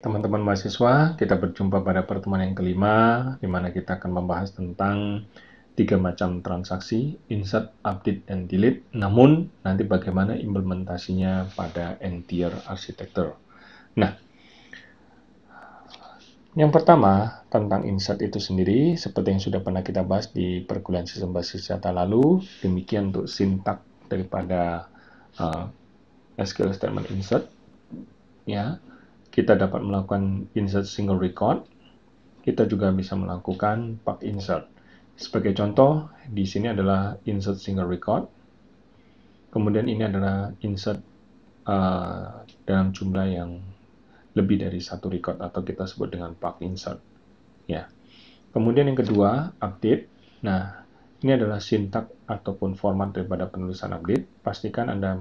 Teman-teman mahasiswa, kita berjumpa pada pertemuan yang kelima, di mana kita akan membahas tentang tiga macam transaksi, insert, update, and delete, namun nanti bagaimana implementasinya pada entire architecture. Nah, yang pertama, tentang insert itu sendiri, seperti yang sudah pernah kita bahas di perkuliahan sistem basis data lalu, demikian untuk sintak daripada uh, SQL statement insert. Ya, kita dapat melakukan insert single record, kita juga bisa melakukan part insert. Sebagai contoh, di sini adalah insert single record, kemudian ini adalah insert uh, dalam jumlah yang lebih dari satu record atau kita sebut dengan plug insert. Ya. Kemudian yang kedua, update. Nah, ini adalah sintak ataupun format daripada penulisan update. Pastikan Anda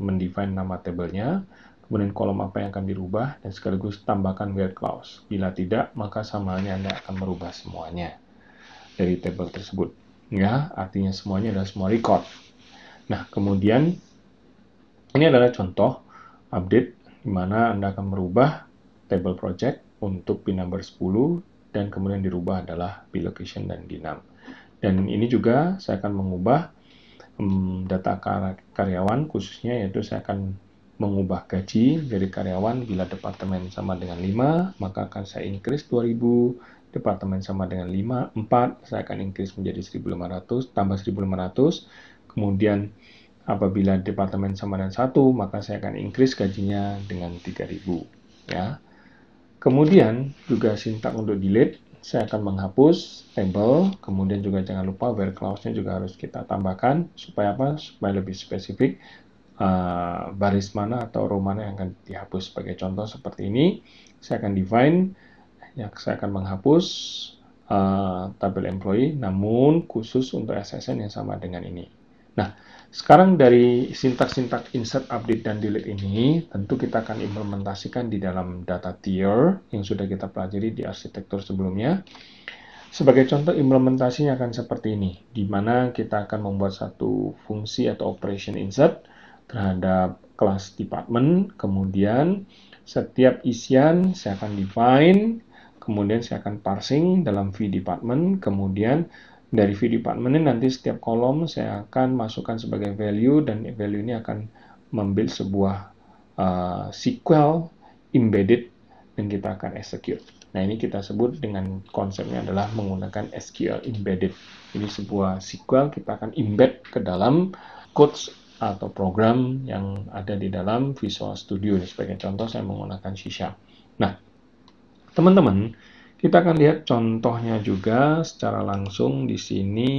mendefine nama tabelnya, kemudian kolom apa yang akan dirubah, dan sekaligus tambahkan where clause. Bila tidak, maka sama halnya Anda akan merubah semuanya dari tabel tersebut. Ya, artinya semuanya adalah semua record. Nah, kemudian ini adalah contoh update di mana Anda akan merubah table project untuk pin number 10 dan kemudian dirubah adalah B-location dan dinam. Dan ini juga saya akan mengubah um, data kar karyawan khususnya yaitu saya akan mengubah gaji dari karyawan bila departemen sama dengan 5 maka akan saya increase 2000 departemen sama dengan 5 4 saya akan increase menjadi 1500 tambah 1500 kemudian Apabila departemen sama dengan satu, maka saya akan increase gajinya dengan 3000 ya. Kemudian juga sintak untuk delete, saya akan menghapus table, kemudian juga jangan lupa where clause-nya juga harus kita tambahkan supaya apa? Supaya lebih spesifik uh, baris mana atau row mana yang akan dihapus. Sebagai contoh seperti ini, saya akan define ya saya akan menghapus uh, tabel employee namun khusus untuk SSN yang sama dengan ini. Nah, sekarang dari sintak-sintak insert, update, dan delete ini, tentu kita akan implementasikan di dalam data tier yang sudah kita pelajari di arsitektur sebelumnya. Sebagai contoh, implementasinya akan seperti ini, di mana kita akan membuat satu fungsi atau operation insert terhadap kelas department, kemudian setiap isian saya akan define, kemudian saya akan parsing dalam v department, kemudian dari v department ini nanti setiap kolom saya akan masukkan sebagai value dan value ini akan membuat sebuah uh, eh, SQL embedded dan kita akan execute. Nah ini kita sebut dengan konsepnya adalah menggunakan SQL embedded. Ini sebuah SQL kita akan embed ke dalam codes atau program yang ada di dalam Visual Studio. Sebagai contoh saya menggunakan C Nah teman-teman kita akan lihat contohnya juga secara langsung di sini.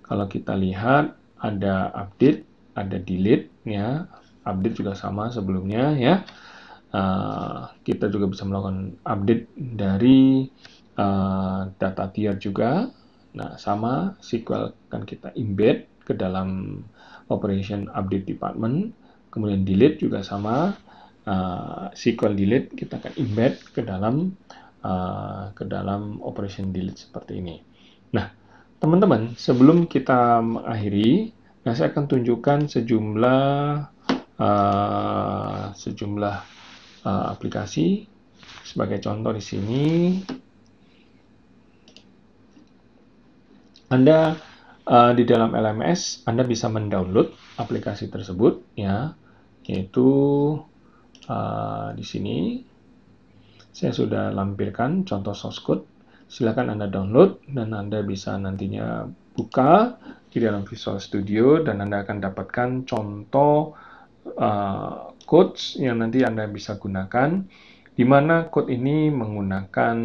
Kalau kita lihat ada update, ada delete ya. Update juga sama sebelumnya ya. Uh, kita juga bisa melakukan update dari uh, data tier juga. Nah, sama SQL kan kita embed ke dalam operation update department. Kemudian delete juga sama. Uh, eh, SQL delete kita akan embed ke dalam uh, ke dalam operation delete seperti ini. Nah, teman-teman, sebelum kita mengakhiri, nah saya akan tunjukkan sejumlah uh, sejumlah uh, aplikasi. Sebagai contoh di sini, Anda uh, di dalam LMS Anda bisa mendownload aplikasi tersebut, ya, yaitu uh, di sini saya sudah lampirkan contoh source code. Silakan Anda download dan Anda bisa nantinya buka di dalam Visual Studio dan Anda akan dapatkan contoh uh, codes yang nanti Anda bisa gunakan di mana code ini menggunakan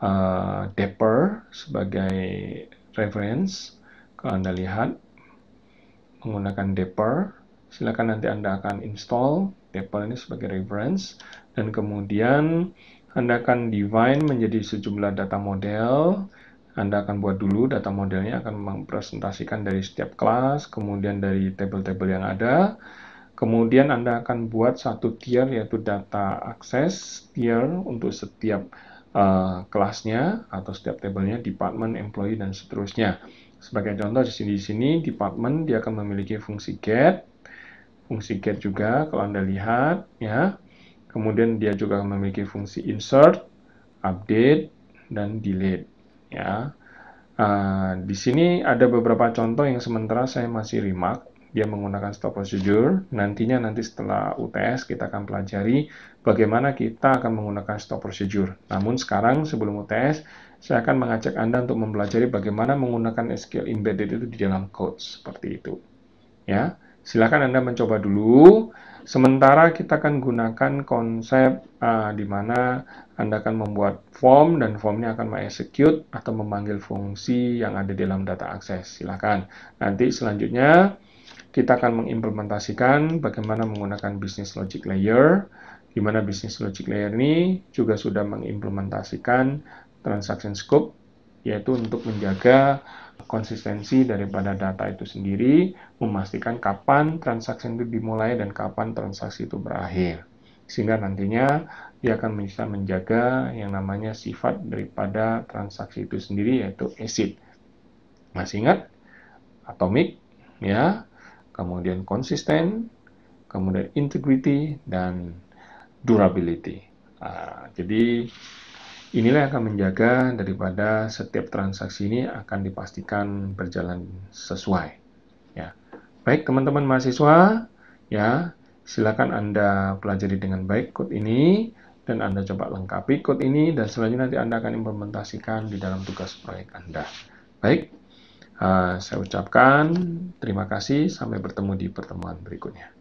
uh, Dapper sebagai reference. Kalau Anda lihat menggunakan Dapper, silakan nanti Anda akan install table ini sebagai reference dan kemudian Anda akan divine menjadi sejumlah data model anda akan buat dulu data modelnya akan mempresentasikan dari setiap kelas, kemudian dari table-table yang ada. Kemudian Anda akan buat satu tier yaitu data access tier untuk setiap uh, kelasnya atau setiap tabelnya, department, employee dan seterusnya. Sebagai contoh di sini di sini department dia akan memiliki fungsi get fungsi get juga kalau Anda lihat ya. Kemudian dia juga memiliki fungsi insert, update, dan delete ya. Uh, di sini ada beberapa contoh yang sementara saya masih remark. Dia menggunakan stop procedure. Nantinya nanti setelah UTS kita akan pelajari bagaimana kita akan menggunakan stop procedure. Namun sekarang sebelum UTS, saya akan mengajak Anda untuk mempelajari bagaimana menggunakan SQL embedded itu di dalam code seperti itu. Ya. Silahkan Anda mencoba dulu. Sementara kita akan gunakan konsep uh, di mana Anda akan membuat form dan formnya akan mengeksekut atau memanggil fungsi yang ada di dalam data akses. Silahkan. Nanti selanjutnya kita akan mengimplementasikan bagaimana menggunakan business logic layer, di mana business logic layer ini juga sudah mengimplementasikan transaction scope, yaitu untuk menjaga konsistensi daripada data itu sendiri, memastikan kapan transaksi itu dimulai dan kapan transaksi itu berakhir. Sehingga nantinya dia akan bisa menjaga yang namanya sifat daripada transaksi itu sendiri yaitu ACID. Masih ingat? Atomic, ya, kemudian konsisten, kemudian integrity, dan durability. Uh, jadi Inilah yang akan menjaga daripada setiap transaksi ini akan dipastikan berjalan sesuai. Ya. Baik teman-teman mahasiswa, ya silakan Anda pelajari dengan baik code ini dan Anda coba lengkapi code ini dan selanjutnya nanti Anda akan implementasikan di dalam tugas proyek Anda. Baik, uh, saya ucapkan terima kasih. Sampai bertemu di pertemuan berikutnya.